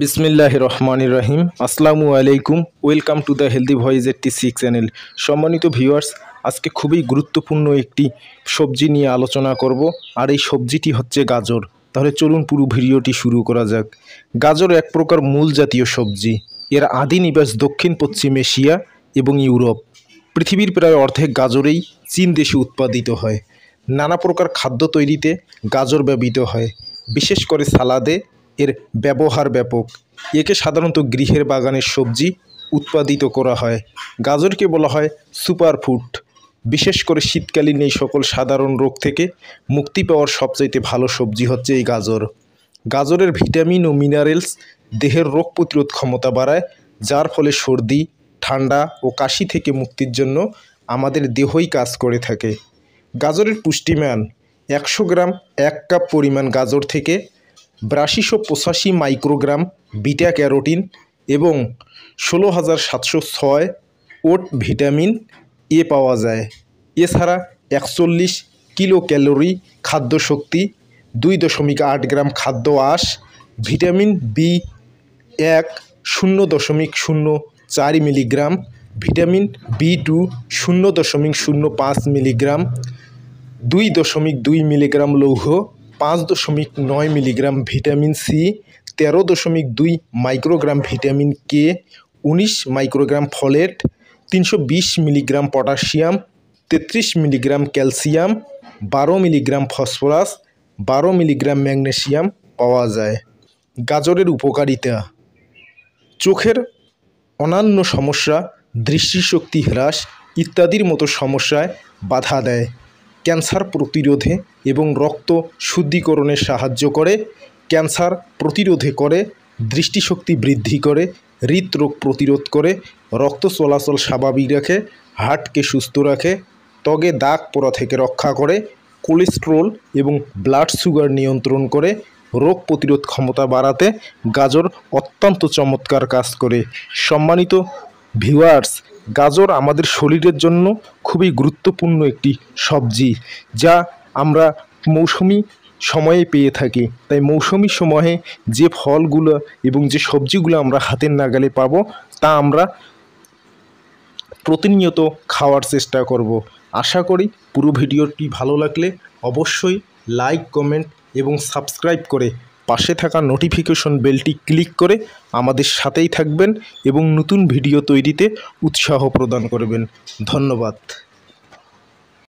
বিসমিল্লাহ রহমান রহিম আসসালামু আলাইকুম welcome to the healthy voice এর টি সিক্স চ্যানেল সম্মানিত ভিউয়ার্স আজকে খুবই গুরুত্বপূর্ণ একটি সবজি নিয়ে আলোচনা করব আর এই সবজিটি হচ্ছে গাজর তাহলে চলুন পুরো ভিডিওটি শুরু করা যাক গাজর এক প্রকার মূল জাতীয় সবজি এর আদি নিবাস দক্ষিণ পশ্চিম এশিয়া এবং ইউরোপ পৃথিবীর প্রায় অর্ধেক গাজরেই চীন দেশে উৎপাদিত হয় নানা প্রকার খাদ্য তৈরিতে গাজর ব্যবহৃত হয় বিশেষ করে সালাদে এর ব্যবহার ব্যাপক একে সাধারণত গৃহের বাগানের সবজি উৎপাদিত করা হয় গাজরকে বলা হয় সুপার ফুড বিশেষ করে শীতকালীন এই সকল সাধারণ রোগ থেকে মুক্তি পাওয়ার সবচাইতে ভালো সবজি হচ্ছে এই গাজর গাজরের ভিটামিন ও মিনারেলস দেহের রোগ প্রতিরোধ ক্ষমতা বাড়ায় যার ফলে সর্দি ঠান্ডা ও কাশি থেকে মুক্তির জন্য আমাদের দেহই কাজ করে থাকে গাজরের পুষ্টিমান একশো গ্রাম এক কাপ পরিমাণ গাজর থেকে বিরাশিশো পঁচাশি মাইক্রোগ্রাম বিটা ক্যারোটিন এবং ষোলো হাজার সাতশো ছয় ওট ভিটামিন এ পাওয়া যায় এছাড়া একচল্লিশ কিলো ক্যালোরি খাদ্য শক্তি দুই দশমিক আট গ্রাম খাদ্য আঁশ ভিটামিন বি এক শূন্য দশমিক শূন্য চার মিলিগ্রাম ভিটামিন বি টু শূন্য দশমিক শূন্য পাঁচ মিলিগ্রাম দুই দশমিক দুই মিলিগ্রাম লৌহ পাঁচ দশমিক নয় মিলিগ্রাম ভিটামিন সি তেরো দশমিক দুই মাইক্রোগ্রাম ভিটামিন কে উনিশ মাইক্রোগ্রাম ফলেট তিনশো বিশ মিলিগ্রাম পটাশিয়াম তেত্রিশ মিলিগ্রাম ক্যালসিয়াম বারো মিলিগ্রাম ফসফরাস বারো মিলিগ্রাম ম্যাগনেশিয়াম পাওয়া যায় গাজরের উপকারিতা চোখের অন্যান্য সমস্যা দৃষ্টিশক্তি হ্রাস ইত্যাদির মতো সমস্যায় বাধা দেয় ক্যান্সার প্রতিরোধে এবং রক্ত শুদ্ধিকরণে সাহায্য করে ক্যান্সার প্রতিরোধে করে দৃষ্টিশক্তি বৃদ্ধি করে হৃদরোগ প্রতিরোধ করে রক্ত চলাচল স্বাভাবিক রাখে হার্টকে সুস্থ রাখে ত্বকে দাগ পড়া থেকে রক্ষা করে কোলেস্ট্রল এবং ব্লাড সুগার নিয়ন্ত্রণ করে রোগ প্রতিরোধ ক্ষমতা বাড়াতে গাজর অত্যন্ত চমৎকার কাজ করে সম্মানিত ভিউয়ার্স গাজর আমাদের শরীরের জন্য খুবই গুরুত্বপূর্ণ একটি সবজি যা আমরা মৌসুমি সময়ে পেয়ে থাকি তাই মৌসুমি সময়ে যে ফলগুলো এবং যে সবজিগুলো আমরা হাতের নাগালে পাবো তা আমরা প্রতিনিয়ত খাওয়ার চেষ্টা করব আশা করি পুরো ভিডিওটি ভালো লাগলে অবশ্যই লাইক কমেন্ট এবং সাবস্ক্রাইব করে পাশে থাকা নোটিফিকেশন বেলটি ক্লিক করে আমাদের সাথেই থাকবেন এবং নতুন ভিডিও তৈরিতে উৎসাহ প্রদান করবেন ধন্যবাদ